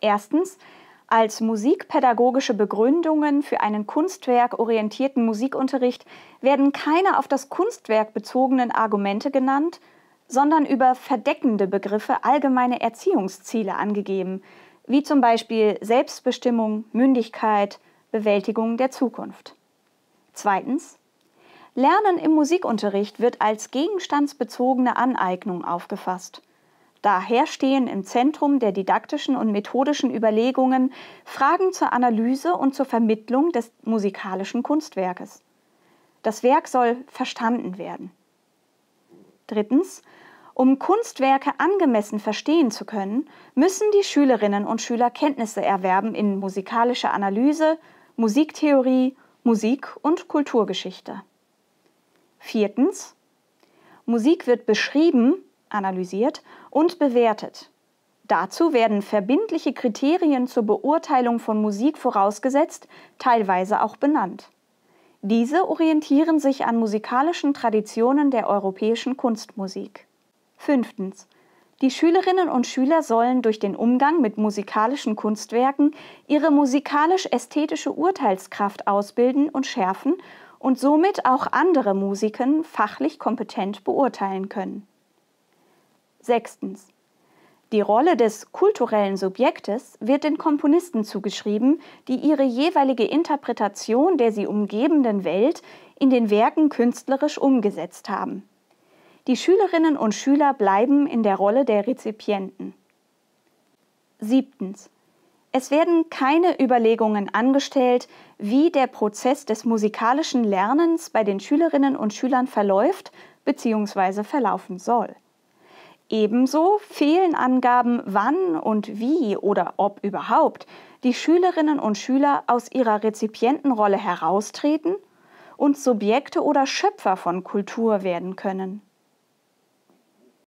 Erstens, als musikpädagogische Begründungen für einen kunstwerkorientierten Musikunterricht werden keine auf das Kunstwerk bezogenen Argumente genannt, sondern über verdeckende Begriffe allgemeine Erziehungsziele angegeben, wie zum Beispiel Selbstbestimmung, Mündigkeit, Bewältigung der Zukunft. Zweitens. Lernen im Musikunterricht wird als gegenstandsbezogene Aneignung aufgefasst. Daher stehen im Zentrum der didaktischen und methodischen Überlegungen Fragen zur Analyse und zur Vermittlung des musikalischen Kunstwerkes. Das Werk soll verstanden werden. Drittens, um Kunstwerke angemessen verstehen zu können, müssen die Schülerinnen und Schüler Kenntnisse erwerben in musikalischer Analyse, Musiktheorie, Musik und Kulturgeschichte. Viertens, Musik wird beschrieben, analysiert und bewertet. Dazu werden verbindliche Kriterien zur Beurteilung von Musik vorausgesetzt, teilweise auch benannt. Diese orientieren sich an musikalischen Traditionen der europäischen Kunstmusik. Fünftens. Die Schülerinnen und Schüler sollen durch den Umgang mit musikalischen Kunstwerken ihre musikalisch-ästhetische Urteilskraft ausbilden und schärfen und somit auch andere Musiken fachlich kompetent beurteilen können. Sechstens. Die Rolle des kulturellen Subjektes wird den Komponisten zugeschrieben, die ihre jeweilige Interpretation der sie umgebenden Welt in den Werken künstlerisch umgesetzt haben. Die Schülerinnen und Schüler bleiben in der Rolle der Rezipienten. Siebtens. Es werden keine Überlegungen angestellt, wie der Prozess des musikalischen Lernens bei den Schülerinnen und Schülern verläuft bzw. verlaufen soll. Ebenso fehlen Angaben, wann und wie oder ob überhaupt die Schülerinnen und Schüler aus ihrer Rezipientenrolle heraustreten und Subjekte oder Schöpfer von Kultur werden können.